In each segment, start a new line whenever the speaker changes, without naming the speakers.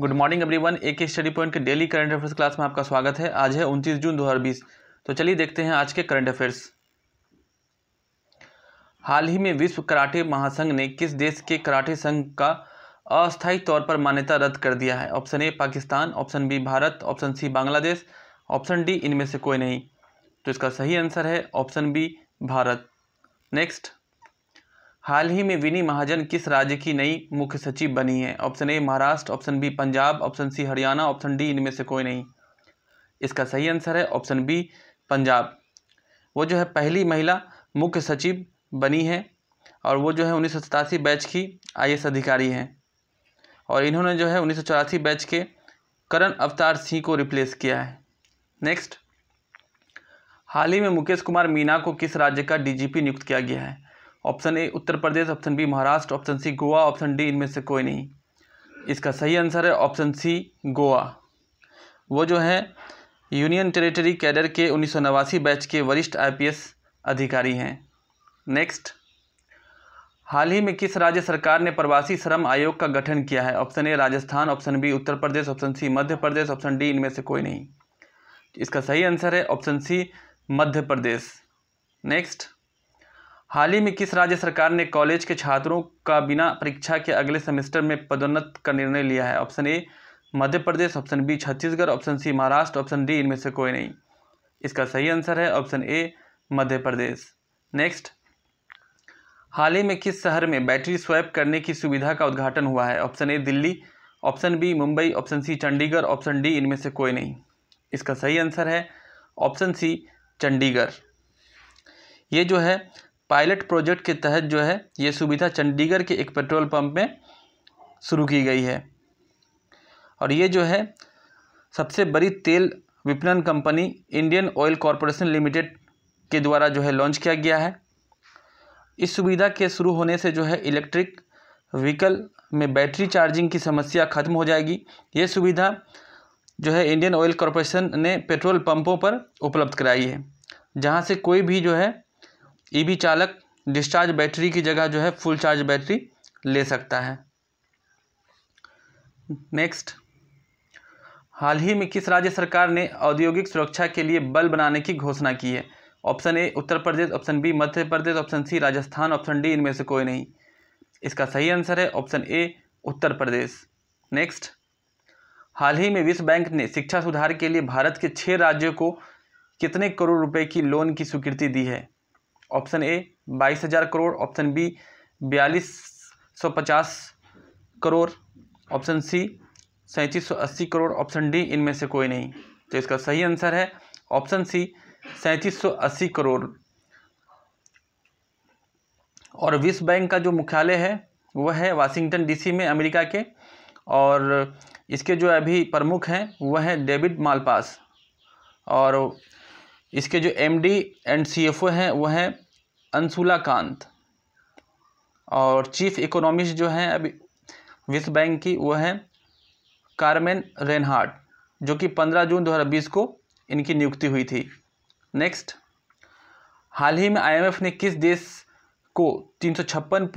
good morning everyone A K study point के daily current affairs class में आपका स्वागत है आज है उनतीस जून 2020 तो चलिए देखते हैं आज के करंट अफेयर्स हाल ही में विश्व कराटे महासंघ ने किस देश के कराटे संघ का अस्थायी तौर पर मान्यता रद्द कर दिया है option A Pakistan option B Bharat option C Bangladesh option D इनमें से कोई नहीं तो इसका सही आंसर है ऑप्शन बी भारत नेक्स्ट हाल ही में विनी महाजन किस राज्य की नई मुख्य सचिव बनी है option A Maharashtra option B Punjab option C Haryana option D इनमें से कोई नहीं इसका सही आंसर है ऑप्शन बी पंजाब वो जो है पहली महिला मुख्य सचिव बनी है और वो जो है उन्नीस बैच की आई अधिकारी हैं और इन्होंने जो है उन्नीस बैच के करण अवतार सिंह को रिप्लेस किया है नेक्स्ट हाल ही में मुकेश कुमार मीना को किस राज्य का डीजीपी नियुक्त किया गया है option A Uttar Pradesh option B Maharashtra option C Goa option D इनमें से कोई नहीं इसका सही आंसर है ऑप्शन सी गोवा वो जो है यूनियन टेरिटरी कैडर के उन्नीस बैच के वरिष्ठ आईपीएस अधिकारी हैं नेक्स्ट हाल ही में किस राज्य सरकार ने प्रवासी श्रम आयोग का गठन किया है option A Rajasthan option B Uttar Pradesh option C Madhya Pradesh option D इनमें से कोई नहीं इसका सही आंसर है ऑप्शन सी मध्य प्रदेश नेक्स्ट हाल ही में किस राज्य सरकार ने कॉलेज के छात्रों का बिना परीक्षा के अगले सेमेस्टर में पदोन्नत का निर्णय लिया है option A Madhya Pradesh option B Chhattisgarh option C Maharashtra option D इनमें से कोई नहीं इसका सही आंसर है option A Madhya Pradesh next हाल ही में किस शहर में बैटरी स्वैप करने की सुविधा का उद्घाटन हुआ है option A Delhi option B Mumbai option C Chandigarh option D इनमें से कोई नहीं इसका सही आंसर है ऑप्शन सी चंडीगढ़ ये जो है पायलट प्रोजेक्ट के तहत जो है ये सुविधा चंडीगढ़ के एक पेट्रोल पंप में शुरू की गई है और ये जो है सबसे बड़ी तेल विपणन company Indian Oil Corporation Limited के द्वारा जो है लॉन्च किया गया है इस सुविधा के शुरू होने से जो है इलेक्ट्रिक व्हीकल में बैटरी चार्जिंग की समस्या खत्म हो जाएगी ये सुविधा जो है इंडियन ऑयल कॉरपोरेशन ने पेट्रोल पंपों पर उपलब्ध कराई है जहाँ से कोई भी जो है ईवी चालक डिस्चार्ज बैटरी की जगह जो है फुल चार्ज बैटरी ले सकता है नेक्स्ट हाल ही में किस राज्य सरकार ने औद्योगिक सुरक्षा के लिए बल बनाने की घोषणा की है option A Uttar Pradesh option B Madhya Pradesh option C Rajasthan option D इनमें से कोई नहीं इसका सही आंसर है option A Uttar Pradesh next हाल ही में विश्व बैंक ने शिक्षा सुधार के लिए भारत के छः राज्यों को कितने करोड़ रुपए की लोन की स्वीकृति दी है ऑप्शन ए बाईस हज़ार करोड़ ऑप्शन बी बयालीस सौ पचास करोड़ ऑप्शन सी सैंतीस सौ अस्सी करोड़ ऑप्शन डी इनमें से कोई नहीं तो इसका सही आंसर है ऑप्शन सी सैंतीस सौ अस्सी करोड़ और विश्व बैंक का जो मुख्यालय है वह है वाशिंगटन डीसी में अमेरिका के और इसके जो अभी प्रमुख हैं वह हैं डेविड मालपास और इसके जो एमडी एंड सीएफओ हैं वो हैं अंशुला कांत और चीफ इकोनॉमिस्ट जो हैं अभी विश्व बैंक की वो हैं कार्मेन रेनहार्ट जो कि 15 जून 2020 को इनकी नियुक्ति हुई थी नेक्स्ट हाल ही में आईएमएफ ने किस देश को तीन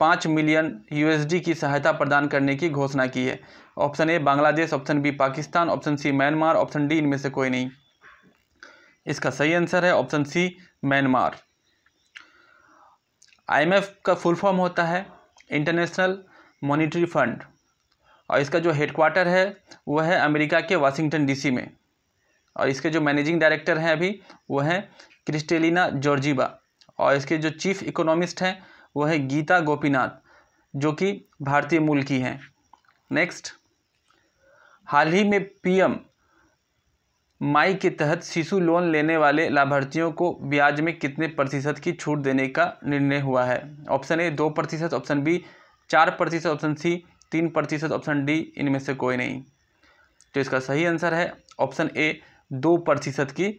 पाँच मिलियन यूएसडी की सहायता प्रदान करने की घोषणा की है option A Bangladesh option B Pakistan option C Myanmar option D इनमें से कोई नहीं इसका सही आंसर है ऑप्शन सी म्यांमार आईएमएफ का फुल फॉर्म होता है इंटरनेशनल मॉनिटरी फंड और इसका जो हेडक्वार्टर है वह है अमेरिका के वाशिंगटन डीसी में और इसके जो मैनेजिंग डायरेक्टर हैं अभी वो हैं क्रिस्टेलिना जॉर्जीबा और इसके जो चीफ इकोनॉमिस्ट हैं वो है गीता गोपीनाथ जो कि भारतीय मूल की हैं नेक्स्ट हाल ही में पीएम माई के तहत शिशु लोन लेने वाले लाभार्थियों को ब्याज में कितने प्रतिशत की छूट देने का निर्णय हुआ है ऑप्शन ए दो प्रतिशत ऑप्शन बी चार प्रतिशत ऑप्शन सी तीन प्रतिशत ऑप्शन डी इनमें से कोई नहीं तो इसका सही आंसर है ऑप्शन ए दो प्रतिशत की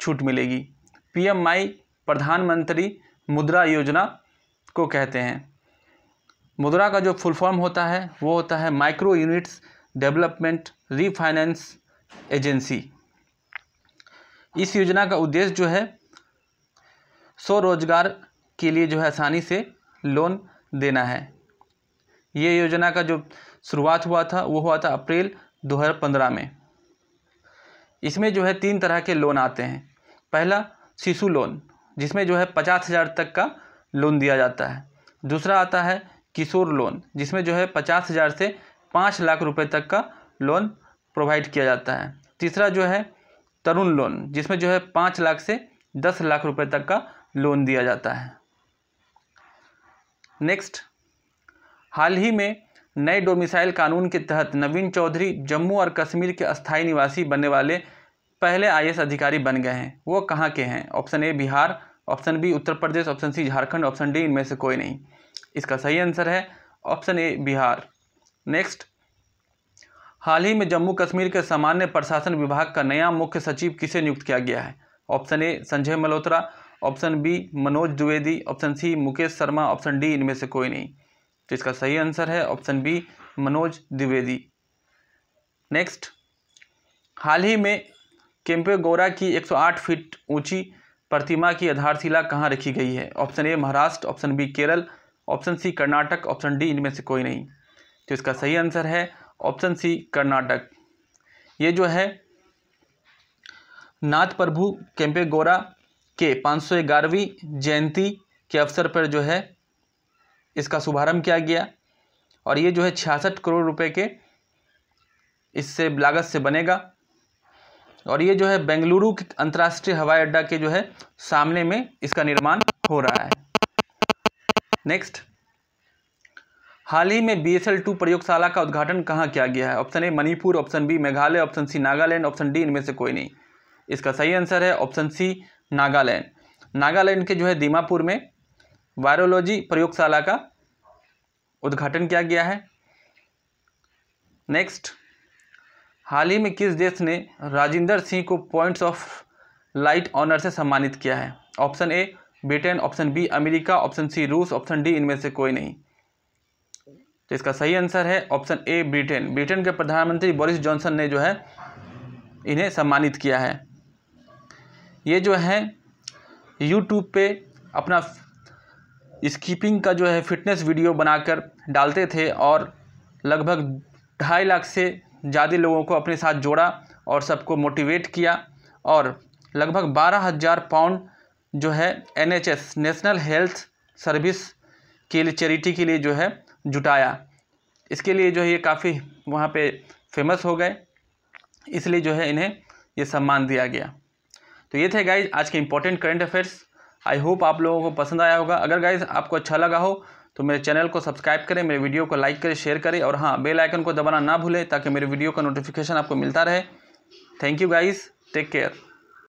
छूट मिलेगी एम माई प्रधानमंत्री मुद्रा योजना को कहते हैं मुद्रा का जो फुल फॉर्म होता है वो होता है micro units development refinance agency इस योजना का उद्देश्य जो है स्वरोजगार के लिए जो है आसानी से लोन देना है ये योजना का जो शुरुआत हुआ था वो हुआ था अप्रैल 2015 में इसमें जो है तीन तरह के लोन आते हैं पहला शिशु लोन जिसमें जो है पचास हज़ार तक का लोन दिया जाता है दूसरा आता है किशोर लोन जिसमें जो है पचास हज़ार से पाँच लाख रुपए तक का लोन प्रोवाइड किया जाता है तीसरा जो है तरुण लोन जिसमें जो है पाँच लाख से दस लाख रुपए तक का लोन दिया जाता है नेक्स्ट हाल ही में नए डोमिसाइल कानून के तहत नवीन चौधरी जम्मू और कश्मीर के स्थायी निवासी बनने वाले पहले आई अधिकारी बन गए हैं वो कहाँ के हैं option A Bihar option B Uttar Pradesh option C Jharkhand option D इनमें से कोई नहीं इसका सही आंसर है ऑप्शन ए बिहार नेक्स्ट हाल ही में जम्मू कश्मीर के सामान्य प्रशासन विभाग का नया मुख्य सचिव किसे नियुक्त किया गया है option A Sanjay Malhotra option B Manoj Dwivedi option C Mukesh Sharma option D इनमें से कोई नहीं तो इसका सही आंसर है option B Manoj Dwivedi next हाल ही में केम्पेगोरा की 108 फीट ऊंची प्रतिमा की आधारशिला कहाँ रखी गई है option A Maharashtra option B Kerala option C Karnataka option D इनमें से कोई नहीं तो इसका सही आंसर है ऑप्शन सी कर्नाटक ये जो है नाथ प्रभु गोरा के पाँच सौ ग्यारहवीं जयंती के अवसर पर जो है इसका शुभारंभ किया गया और ये जो है छियासठ करोड़ रुपए के इससे लागत से बनेगा और ये जो है बेंगलुरु के अंतर्राष्ट्रीय हवाई अड्डा के जो है सामने में इसका निर्माण हो रहा है नेक्स्ट हाल ही में बी एस एल टू प्रयोगशाला का उद्घाटन कहाँ किया गया है option A Manipur option B Meghalaya option C Nagaland option D इनमें से कोई नहीं इसका सही आंसर है ऑप्शन सी नागालैंड नागालैंड के जो है दीमापुर में वायरोलॉजी प्रयोगशाला का उद्घाटन किया गया है नेक्स्ट हाल ही में किस देश ने राजेंद्र सिंह को पॉइंट्स ऑफ लाइट ऑनर से सम्मानित किया है option A Britain option B America option C रूस ऑप्शन डी इनमें से कोई नहीं तो इसका सही आंसर है ऑप्शन ए ब्रिटेन ब्रिटेन के प्रधानमंत्री बोरिस जॉनसन ने जो है इन्हें सम्मानित किया है ये जो है यूट्यूब पे अपना स्कीपिंग का जो है फिटनेस वीडियो बनाकर डालते थे और लगभग ढाई लाख से ज़्यादा लोगों को अपने साथ जोड़ा और सबको मोटिवेट किया और लगभग बारह हज़ार पाउंड जो है एनएचएस नेशनल हेल्थ सर्विस के लिए चैरिटी के लिए जो है जुटाया इसके लिए जो है ये काफ़ी वहाँ पे फेमस हो गए इसलिए जो है इन्हें ये सम्मान दिया गया तो ये थे गाइज आज के important current affairs I hope आप लोगों को पसंद आया होगा अगर गाइज आपको अच्छा लगा हो तो मेरे चैनल को सब्सक्राइब करें मेरे वीडियो को लाइक करें शेयर करें और हाँ बेल आइकन को दबाना ना भूलें ताकि मेरे वीडियो का नोटिफिकेशन आपको मिलता रहे thank you guys take care